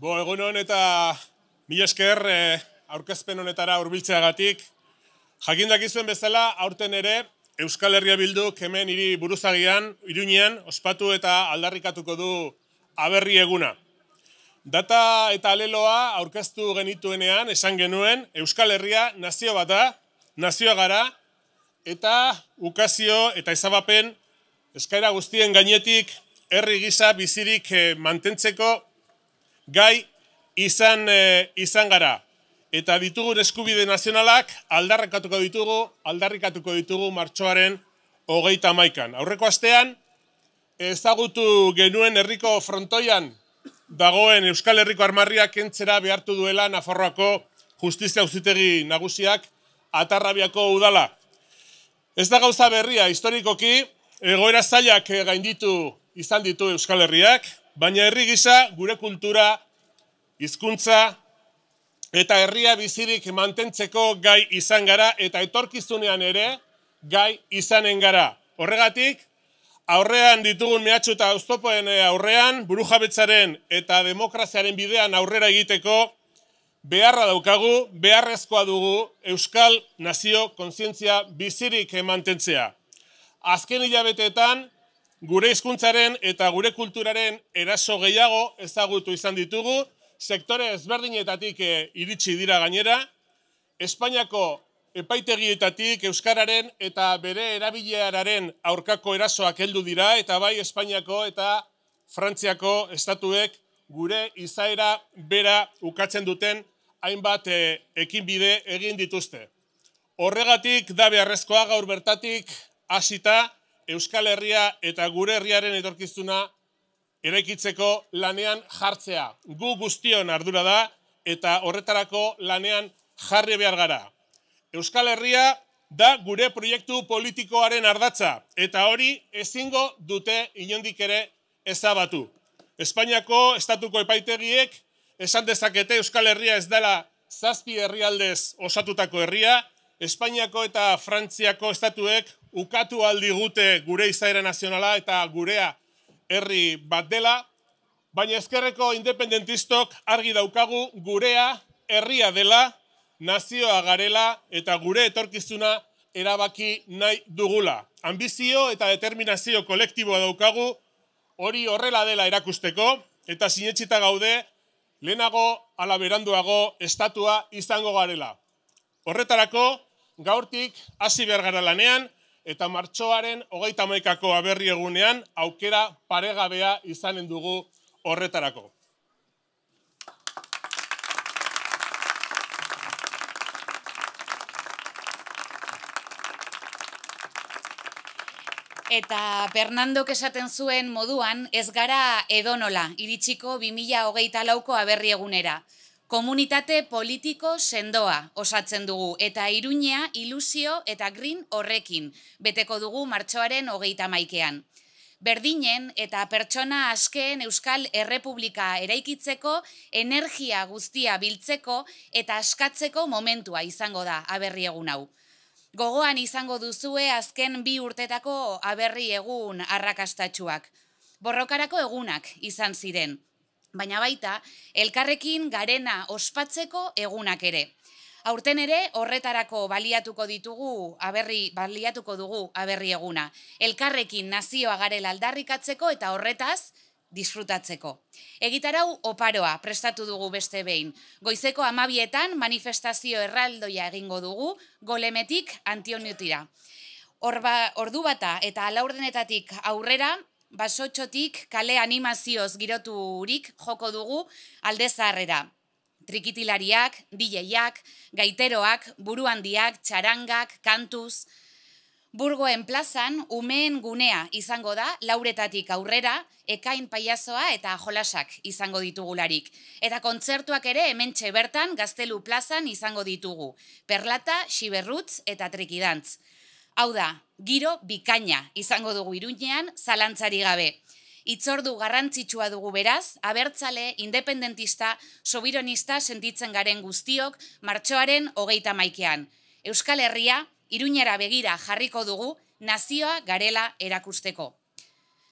Bo, egun hon eta mi esker e, aurkezpen honetara hurbiltzeagatik. Jakin dakizuen bezala, aurten ere Euskal Herria Bildu hemen hiri buruzagian, Iruinean ospatu eta aldarrikatuko du aberri eguna. Data eta aleloa aurkeztu genituenean esan genuen Euskal Herria nazio bat da, nazioa gara eta ukazio eta izabapen eskaira guztien gainetik herri gisa bizirik eh, mantentzeko gai izan eh, izan gara eta ditugun eskubide nazionalak aldarrekatuko ditugu aldarrikatuko ditugu martxoaren hogeita hamaikan. Aurreko astean ezagutu genuen herriko frontoian dagoen Euskal Herriko armarriak entzera behartu duela Nafarroako Justizia Uzitegi Nagusiak atarrabiako udala. Ez da gauza berria historikoki egoera zailak eh, gainditu izan ditu Euskal Herriak, baina herri gisa gure kultura, hizkuntza eta herria bizirik mantentzeko gai izan gara eta etorkizunean ere gai izanen gara. Horregatik, aurrean ditugun mehatxuta eta eh, aurrean, burujabetzaren eta demokraziaren bidean aurrera egiteko, beharra daukagu, beharrezkoa dugu Euskal Nazio Konsientzia bizirik emantentzea. Azken hilabeteetan, gure hizkuntzaren eta gure kulturaren eraso gehiago ezagutu izan ditugu, sektore ezberdinetatik eh, iritsi dira gainera, Espainiako epaitegietatik Euskararen eta bere erabilearen aurkako erasoak heldu dira, eta bai Espainiako eta Frantziako estatuek gure izaera bera ukatzen duten hainbat e, ekinbide egin dituzte. Horregatik da beharrezkoa gaur bertatik hasita, Euskal Herria eta gure herriaren etorkiztuna eraikitzeko lanean jartzea. Gu guztion ardura da eta horretarako lanean jarri behar gara. Euskal Herria da gure proiektu politikoaren ardatza eta hori ezingo dute inondik ere ezabatu. Espainiako estatuko epaitegiek esan dezakete Euskal Herria ez dela zazpi herrialdez osatutako herria, Espainiako eta Frantziako estatuek ukatu aldi gute gure izaera nazionala eta gurea herri bat dela, baina ezkerreko independentistok argi daukagu gurea herria dela, nazioa garela eta gure etorkizuna erabaki nahi dugula. Ambizio eta determinazio kolektiboa daukagu hori horrela dela erakusteko eta sinetsita gaude lehenago alaberanduago estatua izango garela. Horretarako, gaurtik hasi behar gara lanean eta martxoaren hogeita maikako aberri egunean aukera paregabea izanen dugu horretarako. Eta Fernando esaten zuen moduan ez gara edonola iritsiko 2008 lauko aberri egunera. Komunitate politiko sendoa osatzen dugu eta iruña ilusio eta green horrekin beteko dugu martxoaren hogeita maikean. Berdinen eta pertsona askeen Euskal Errepublika eraikitzeko, energia guztia biltzeko eta askatzeko momentua izango da aberriegun hau. Gogoan izango duzue azken bi urtetako aberriegun arrakastatxuak. Borrokarako egunak izan ziren baina baita elkarrekin garena ospatzeko egunak ere. Aurten ere horretarako baliatuko ditugu aberri baliatuko dugu aberri eguna. Elkarrekin nazioa garela aldarrikatzeko eta horretaz disfrutatzeko. Egitarau oparoa prestatu dugu beste behin. Goizeko amabietan manifestazio erraldoia egingo dugu golemetik antionutira. ordu bata eta alaurdenetatik aurrera basotxotik kale animazioz girotu joko dugu alde Trikitilariak, dileiak, gaiteroak, buru handiak, txarangak, kantuz... Burgoen plazan umeen gunea izango da lauretatik aurrera, ekain paiazoa eta jolasak izango ditugularik. Eta kontzertuak ere Hementxe bertan gaztelu plazan izango ditugu. Perlata, siberrutz eta trikidantz. Hau da, giro bikaina izango dugu iruñean zalantzari gabe. Itzordu garrantzitsua dugu beraz, abertzale, independentista, sobironista sentitzen garen guztiok martxoaren hogeita maikean. Euskal Herria, iruñera begira jarriko dugu, nazioa garela erakusteko.